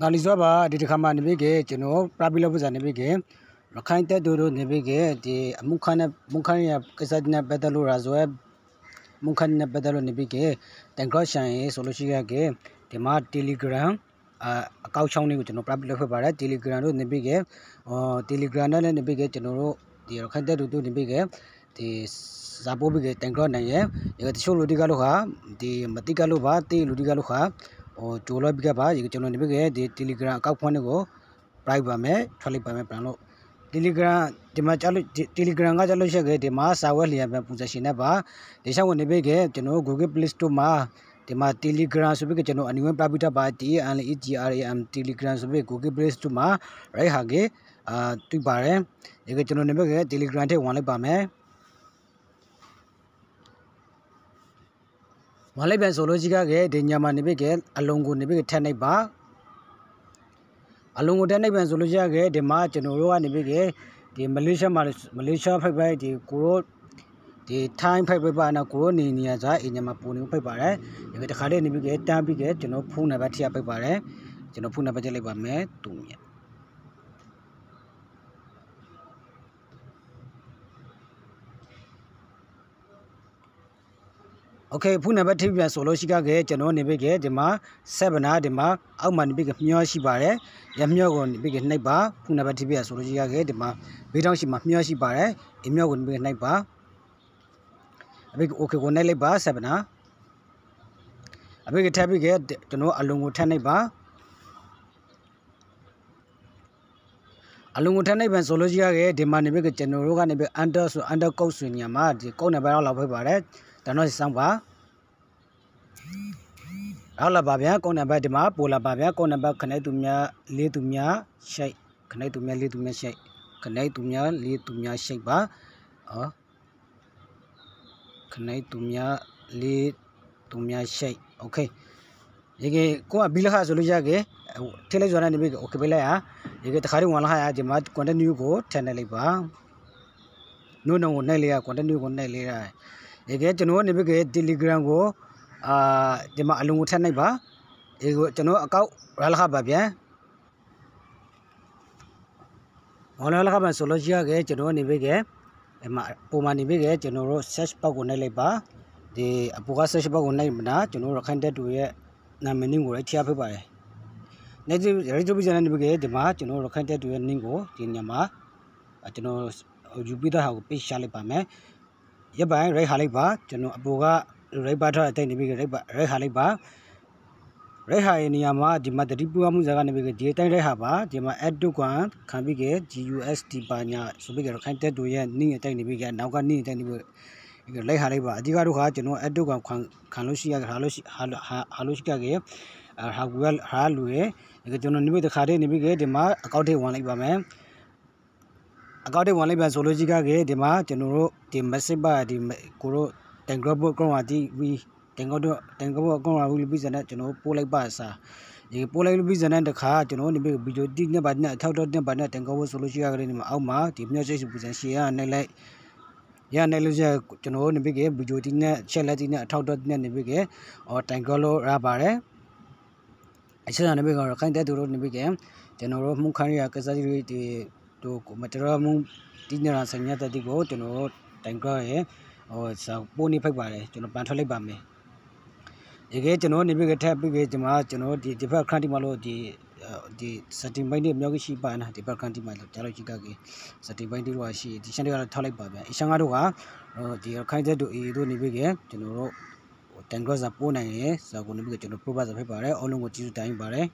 ဒါလီဆိုပါဒီတစ်ခါမှနေပြီကေကျွန်တော်ပရာပီလောပဇာနေပြီကေရခိုင်တက်တို့တို့နေပြီကေဒီအမှုခန်းနဲ့မှုခန်းရကိစ္စနဲ့ပတ်သက်လို့ရာဇဝဲမှုခန်းနဲ့ပတ်သက်လို့နေပြီကေတန်ကော့ဆိုင်ရေဆိုလို့ရှိရကေဒီမှာ Telegram အအကောက်ချောင်းလေးကိုကျွန်တော် private လုပ်ခဲ့ပါတယ် Telegram တို့နေပြီကေအော် Telegram နဲ့လည်းနေပြီကေကျွန်တော်တို့ဒီရခိုင်တက်တို့တို့နေပြီကေဒီဇာပိုးပြီကေတန်ကော့နိုင်ရဲ့ဒီတချို့လူတိကလို့ခါဒီမတိကလို့ပါတေးလူတိကလို့ခါဟိုကြိုလော့ပြီးကပါကျွန်တော်ဒီဘက်ကဒီ Telegram အကောက်ဖွင့်တွေကို private ပါမယ်ထွက်လိုက်ပါမယ်ပြန်လို့ Telegram ဒီမှာကြာလို့ Telegram ကကြာလို့ရှိခဲ့ဒီမှာစာဝက်လျံပြန်ပူဇော်ရှင်နေပါဒီချက်ဝင်နေပြီကကျွန်တော် Google Play Store မှာဒီမှာ Telegram ဆိုပြီးကျွန်တော်အနိဝင်ပြပိတပါ TAN EGRAM Telegram ဆိုပြီး Google Play Store မှာ right ဟာကအာတွေ့ပါတယ်ဒီကကျွန်တော်နေပြီက Telegram ထဲဝင်လိုက်ပါမယ် மலை பேன் சொலோஜிக்காக டெஞ்சாமா நிபிக்கு அலோங்கு நிபிக்கு டென்னை பா அலோங்கு டென்னை பேன் சொலோஜிக்காக டெமா சென்னோரோவா நிபிக்கு டி மலேசியா மலேசியா ஃபைபை டி குரோ ဒီ time ဖိုက်ပြပါနာကိုရိုနီနီယာစာအင်ဂျမပူနေဖိုက်ပါတယ်ဒီကတခါလေးနေပြီးကတန်းပြီးကကျွန်တော်ဖုန်းနံပါတ်ထည့်ဖိုက်ပါတယ်ကျွန်တော်ဖုန်းနံပါတ်ကြည့်လိုက်ပါမယ်တူမြတ်โอเคဖုနံပါတ်ထိပ်ပြန်ဆိုလို့ရှိကကကျွန်တော်နေပြီကဒီမှာ7နာဒီမှာအောက်မှာနေပြီကမျောရှိပါတယ်ရမျောကိုနေပြီကနှိပ်ပါဖုနံပါတ်ထိပ်ပြန်ဆိုလို့ရှိကကဒီမှာဘေးတောင်းရှိမှာမျောရှိပါတယ်အမျောကိုနေပြီကနှိပ်ပါအဘိကโอเคကိုနှိပ်လိုက်ပါ7နာအဘိကထပ်ပြီကကျွန်တော်အလုံးကိုထပ်နှိပ်ပါအလုံးကိုထပ်နှိပ်ပန်ဆိုလို့ရှိရခဲ့ဒီမှာနေပြီကကျွန်တော်တို့ကနေပြီ under ဆို under code ဆိုနေရာမှာဒီ code number လောက်ဖိတ်ပါတယ်တနောစီဆောင်ပါဟုတ်လားပါဗျာကုန်းနံပါတ်ဒီမှာပို့လာပါဗျာကုန်းနံပါတ်ခနိုင်သူများလေးသူများရှိတ်ခနိုင်သူများလေးသူများရှိတ်ခနိုင်သူများလေးသူများရှိတ်ပါအော်ခနိုင်သူများလေးသူများရှိတ်โอเคရေကကိုကဘီလခဆိုလို့ရကေထဲလိုက်ကြတာနေပြီโอเคပဲလိုက်ဟာရေကတခါတည်းဝင်လာဟာဒီမှာ content new ကိုထည့်နေလိုက်ပါနို့နော်ကိုနှိုက်လိုက်ရ content new ကိုနှိုက်လိုက်ရတကယ်ကျွန်တော်ကနေပြီးခဲ့ Telegram ကိုအာဒီမှာအလုံးကိုထည့်လိုက်ပါဒီကိုကျွန်တော်အကောက်ရလခပါဗျာမော်လလခပါဆိုလို့ရှိရခဲ့ကျွန်တော်နေပြီးခဲ့အမပုံမှန်နေပြီးခဲ့ကျွန်တော်တို့ search box ကိုနှိပ်လိုက်ပါဒီအပူက search box ကိုနှိပ်မနာကျွန်တော်တို့ရခိုင်တက်တူရဲ့နာမည်နင်းကိုလည်းချရဖြစ်ပါတယ် native registration နဲ့ပြီးခဲ့ဒီမှာကျွန်တော်တို့ရခိုင်တက်တူရဲ့ link ကိုဒီညမှာကျွန်တော်ယူပြီးသားဟာကို page ရှာလိုက်ပါမယ်ရပ်ပိုင်းရိုက်ဟာလိုက်ပါကျွန်တော်အပေါ်ကရိုက်ပါထားတဲ့အတိုင်းနေပြီးရိုက်ပါရိုက်ဟာလိုက်ပါရိုက်ဟာရဲ့နေရာမှာဒီမှာတတိပူမှုဇာကနေပြီးဒီအတိုင်းရိုက်ဟာပါဒီမှာ add to can ခံပြီးက GUSD ပါညာဆိုပြီးတော့ခိုင်တက်တူရဲ့နင်းရဲ့တိုက်နေပြီးကနောက်ကနင်းရဲ့တိုက်နေပြီးဒီလိုက်ဟာလိုက်ပါအဓိကတော့ကျွန်တော် add to can ခံလို့ရှိရဟာလို့ရှိဟာလို့ရှိကြရဲ့ဟာကူရဟာလူရဲ့ကျွန်တော်နိမိတ်တခါတည်းနေပြီးကဒီမှာ account ထဲဝင်လိုက်ပါမယ်အကောက်တွေဝင်လိုက်ပြန်ဆိုလို့ကြီးကကေဒီမှာကျွန်တော်တို့ဒီ message ပါဒီကိုတို့တန်ဂရဘုတ်ကောင်ဟာဒီဝီတန်ဂရဘုတ်တန်ဂရဘုတ်ကောင်ဟာဝီလူပိစနဲ့ကျွန်တော်ပို့လိုက်ပါစားဒီပို့လိုက်လူပိစနဲ့တခါကျွန်တော်ဒီဗီဒီယိုတိညပါနဲ့အထောက်တော့တင်ပါနဲ့တန်ဂရဘုတ်ဆိုလို့ကြီးကကေဒီမှာအောက်မှာဒီမျိုးစိတ်ပူစံရှေ့ရနိုင်လိုက်ရနေလို့ကျကျွန်တော်နေပြီကဗီဒီယိုတင်နဲ့ချက်လက်တင်နဲ့အထောက်တော့တင်နေပြီကအော်တန်ဂရလို့ရပါတယ်အချက်အနေနဲ့ကတော့ခိုင်တဲ့သူတို့နေပြီကကျွန်တော်တို့မှုခန်းရကစားကြီးတွေဒီတို့ကိုမတရားမှုတိညာဆင်ရတဲ့တိကိုကျွန်တော်တိုင်ကြရဲ့ဟိုစပိုးနေဖိုက်ပါတယ်ကျွန်တော်ပန်ထွက်လိုက်ပါမယ်တကယ်ကျွန်တော်နေပြီးကထပ်ပြီးကကျွန်မကျွန်တော်ဒီဒီဘက်ခန့်တိမှာလို့ဒီဒီစတင်ပိုင်းတွေအများကြီးရှိပါနာဒီဘက်ခန့်တိမှာလို့ကြားလို့ရှိကကေစတင်ပိုင်းတို့ကရှိဒီရှန်တွေကတော့ထောက်လိုက်ပါဗျအရှန်ကတို့ကဒီခိုင်တဲ့တို့အေတို့နေပြီးကကျွန်တော်တို့တန်ကြစာပိုးနိုင်ရဲ့စာကိုနေပြီးကကျွန်တော် provide ဖိုက်ပါတယ်အလုံးကိုကြည့်တိုင်းပါတယ်